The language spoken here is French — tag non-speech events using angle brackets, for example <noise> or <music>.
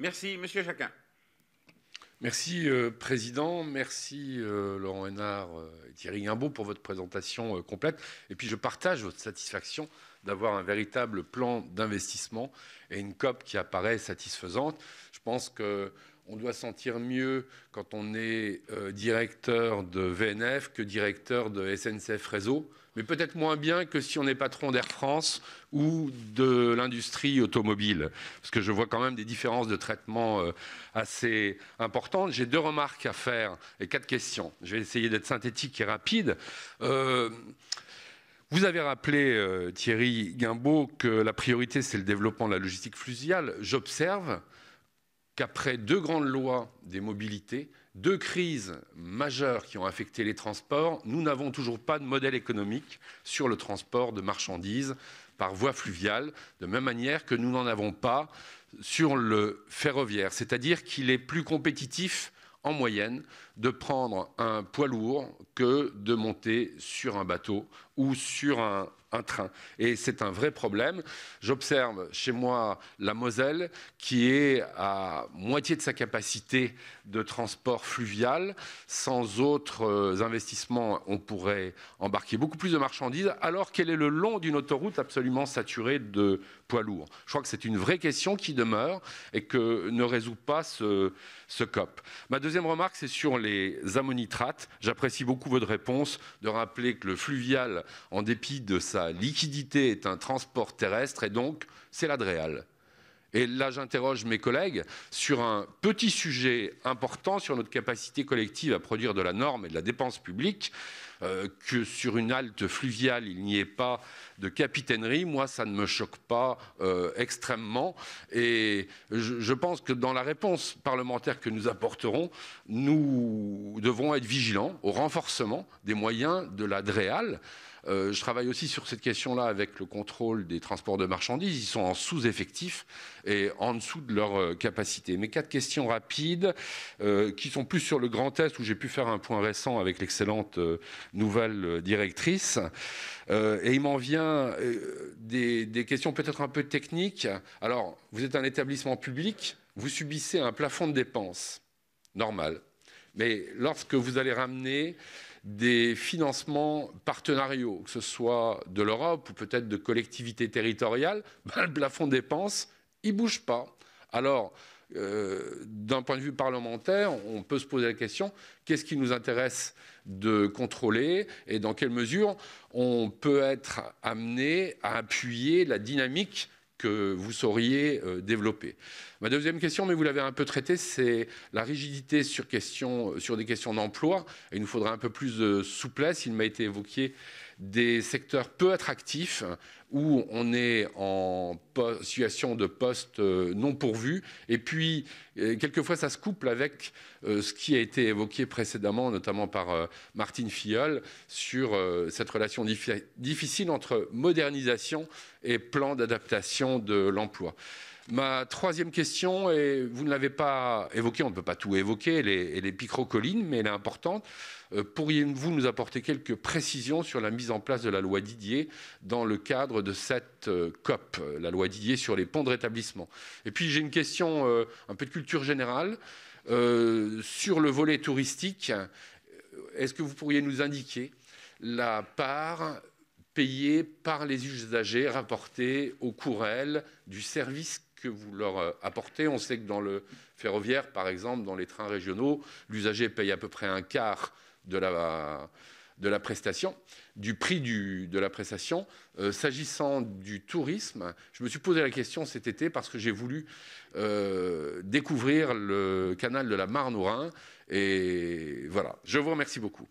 Merci, Monsieur Jacquin. Merci, euh, Président. Merci, euh, Laurent Hénard euh, et Thierry Guimbaud, pour votre présentation complète. Et puis, je partage votre satisfaction d'avoir un véritable plan d'investissement et une COP qui apparaît satisfaisante. Je pense que on doit sentir mieux quand on est euh, directeur de VNF que directeur de SNCF Réseau, mais peut-être moins bien que si on est patron d'Air France ou de l'industrie automobile, parce que je vois quand même des différences de traitement euh, assez importantes. J'ai deux remarques à faire et quatre questions. Je vais essayer d'être synthétique et rapide. Euh, vous avez rappelé, Thierry Guimbaud, que la priorité, c'est le développement de la logistique fluviale. J'observe qu'après deux grandes lois des mobilités, deux crises majeures qui ont affecté les transports, nous n'avons toujours pas de modèle économique sur le transport de marchandises par voie fluviale, de même manière que nous n'en avons pas sur le ferroviaire. C'est-à-dire qu'il est plus compétitif en moyenne de prendre un poids lourd que de monter sur un bateau ou sur un, un train. Et c'est un vrai problème. J'observe chez moi la Moselle qui est à moitié de sa capacité de transport fluvial. Sans autres euh, investissements, on pourrait embarquer beaucoup plus de marchandises, alors qu'elle est le long d'une autoroute absolument saturée de poids lourds. Je crois que c'est une vraie question qui demeure et que ne résout pas ce, ce COP. Ma deuxième remarque, c'est sur les ammonitrates. J'apprécie beaucoup votre réponse de rappeler que le fluvial, en dépit de sa liquidité est un transport terrestre et donc c'est l'Adréal. E et là, j'interroge mes collègues sur un petit sujet important sur notre capacité collective à produire de la norme et de la dépense publique. Euh, que sur une halte fluviale, il n'y ait pas de capitainerie, moi, ça ne me choque pas euh, extrêmement. Et je, pense que dans la réponse parlementaire que nous apporterons, nous devons être vigilants au renforcement des moyens de la DREAL. Euh, je travaille aussi sur cette question-là avec le contrôle des transports de marchandises. Ils sont en sous-effectif et en dessous de leur capacité. Mes quatre questions rapides, qui sont plus sur le Grand Est, où j'ai pu faire un point récent avec l'excellente nouvelle euh, directrice. Euh, et il m'en vient euh, des, questions peut-être un peu techniques. Alors, vous êtes un établissement public, vous subissez un plafond de dépenses, normal. Mais lorsque vous allez ramener des financements partenariaux, que ce soit de l'Europe ou peut-être de collectivités territoriales, <laughs> ben, le plafond de dépenses, il ne bouge pas. Alors, euh, d'un point de vue parlementaire, on peut se poser la question qu'est-ce qui nous intéresse de contrôler et dans quelle mesure on peut être amené à appuyer la dynamique que vous sauriez euh, développer. Ma deuxième question, mais vous l'avez un peu traitée, c'est la rigidité sur, sur des questions d'emploi. Il nous faudrait un peu plus de souplesse. Il m'a été évoqué des secteurs peu attractifs où on est en situation de poste euh, non pourvu. Et puis, euh, quelquefois, ça se couple avec euh, ce qui a été évoqué précédemment, notamment par Martine Fiol, sur cette relation difficile entre modernisation et plan d'adaptation de l'emploi. Ma troisième question, et vous ne l'avez pas évoquée, on ne peut pas tout évoquer, elle est, picro mais elle est importante. Euh, pourriez-vous nous apporter quelques précisions sur la mise en place de la loi Didier dans le cadre de cette euh, COP, euh, la loi Didier sur les ponts de rétablissement Et puis j'ai une question un peu de culture générale. sur le volet touristique, est-ce que vous pourriez nous indiquer la part payée par les usagers rapportée au courel du service que vous leur euh, apportez. On sait que dans le ferroviaire, par exemple, dans les trains régionaux, l'usager paye à peu près un quart de la, de la prestation, du prix du, de la prestation. Euh, s'agissant du tourisme, je me suis posé la question cet été parce que j'ai voulu euh, découvrir le canal de la Marne au Rhin. Et voilà, je vous remercie beaucoup.